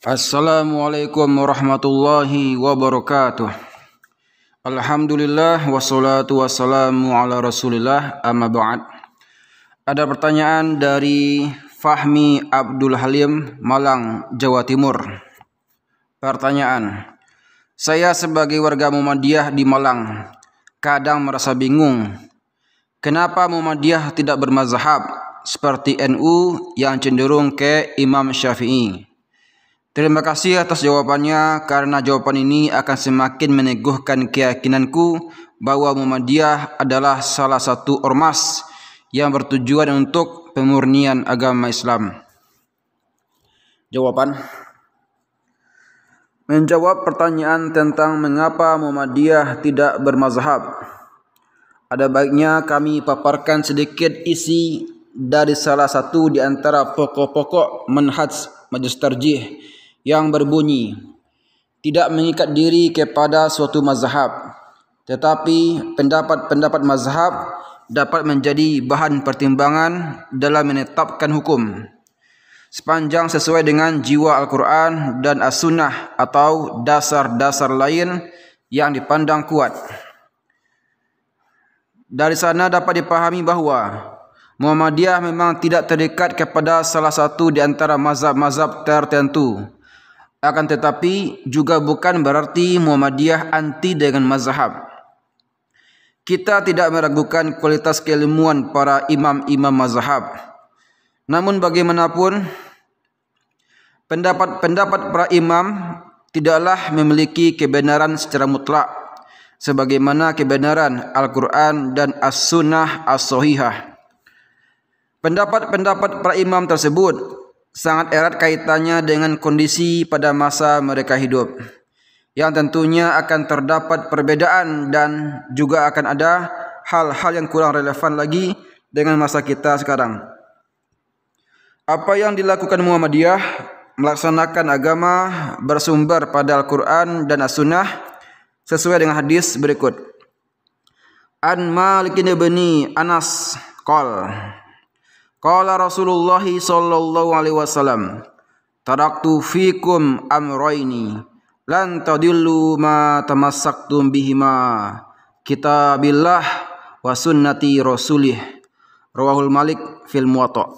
Assalamualaikum warahmatullahi wabarakatuh. Alhamdulillah wassalatu wassalamu ala Rasulillah amma ba'd. Ada pertanyaan dari Fahmi Abdul Halim, Malang, Jawa Timur. Pertanyaan. Saya sebagai warga Muhammadiyah di Malang kadang merasa bingung. Kenapa Muhammadiyah tidak bermazhab seperti NU yang cenderung ke Imam Syafi'i? Terima kasih atas jawabannya karena jawaban ini akan semakin meneguhkan keyakinanku bahwa Muhammadiyah adalah salah satu ormas yang bertujuan untuk pemurnian agama Islam. Jawaban Menjawab pertanyaan tentang mengapa Muhammadiyah tidak bermazhab. Ada baiknya kami paparkan sedikit isi dari salah satu di antara pokok-pokok manhaj majlis tarjih yang berbunyi tidak mengikat diri kepada suatu mazhab tetapi pendapat-pendapat mazhab dapat menjadi bahan pertimbangan dalam menetapkan hukum sepanjang sesuai dengan jiwa Al-Quran dan As-Sunnah atau dasar-dasar lain yang dipandang kuat. Dari sana dapat dipahami bahawa Muhammadiyah memang tidak terdekat kepada salah satu di antara mazhab-mazhab tertentu akan tetapi juga bukan berarti Muhammadiyah anti dengan mazhab. Kita tidak meragukan kualitas keilmuan para imam-imam mazhab. Namun bagaimanapun, pendapat-pendapat para imam tidaklah memiliki kebenaran secara mutlak sebagaimana kebenaran Al-Quran dan As-Sunnah As-Sohihah. Pendapat-pendapat para imam tersebut sangat erat kaitannya dengan kondisi pada masa mereka hidup yang tentunya akan terdapat perbedaan dan juga akan ada hal-hal yang kurang relevan lagi dengan masa kita sekarang. Apa yang dilakukan Muhammadiyah melaksanakan agama bersumber pada Al-Quran dan As-Sunnah sesuai dengan hadis berikut. An Malik bin Anas qol Qala Rasulullah sallallahu alaihi wasallam Taraktu fikum amroini lan tadillu ma tamassaktum bihima kitabillah wa sunnati rasulih rawahul malik fil muwatta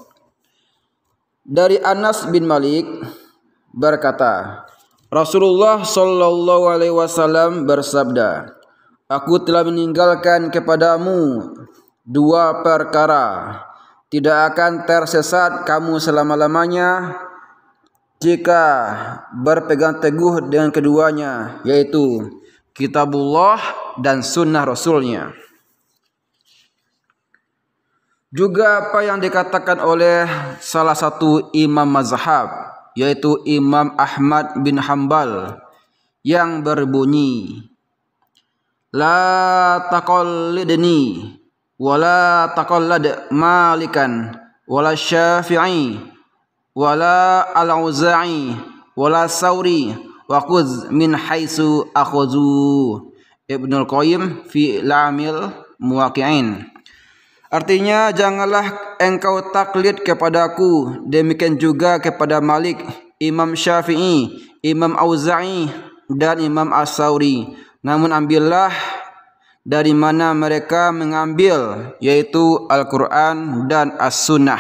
Dari Anas bin Malik berkata Rasulullah sallallahu alaihi wasallam bersabda Aku telah meninggalkan kepadamu dua perkara tidak akan tersesat kamu selama-lamanya jika berpegang teguh dengan keduanya yaitu kitabullah dan sunnah rasulnya juga apa yang dikatakan oleh salah satu imam mazhab yaitu Imam Ahmad bin Hambal yang berbunyi la taqallidni wala taqallad malikan wala syafi'i wala al-auza'i wala sauri wa khudz min haitsu akhuzu Ibnu Qayyim fi Lamil Muwaqi'in Artinya janganlah engkau taklid kepadaku demikian juga kepada Malik Imam Syafi'i Imam Auza'i dan Imam As-Sauri namun ambillah dari mana mereka mengambil yaitu Al-Quran dan As-Sunnah.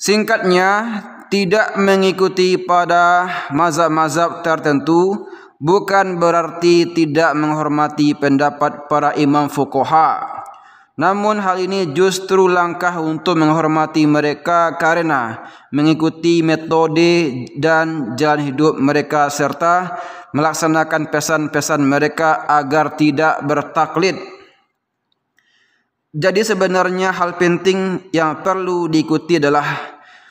Singkatnya, tidak mengikuti pada mazhab-mazhab tertentu bukan berarti tidak menghormati pendapat para imam fukuhak. Namun hal ini justru langkah untuk menghormati mereka karena mengikuti metode dan jalan hidup mereka serta melaksanakan pesan-pesan mereka agar tidak bertaklid. Jadi sebenarnya hal penting yang perlu diikuti adalah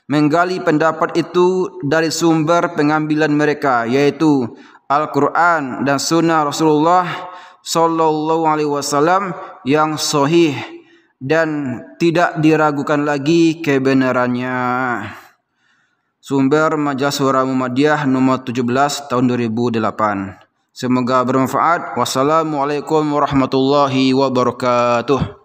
menggali pendapat itu dari sumber pengambilan mereka yaitu Al-Quran dan Sunnah Rasulullah sallallahu alaihi wasallam yang sahih dan tidak diragukan lagi kebenarannya. Sumber Majalah Suara Muhammadiyah nomor 17 tahun 2008. Semoga bermanfaat. Wassalamualaikum warahmatullahi wabarakatuh.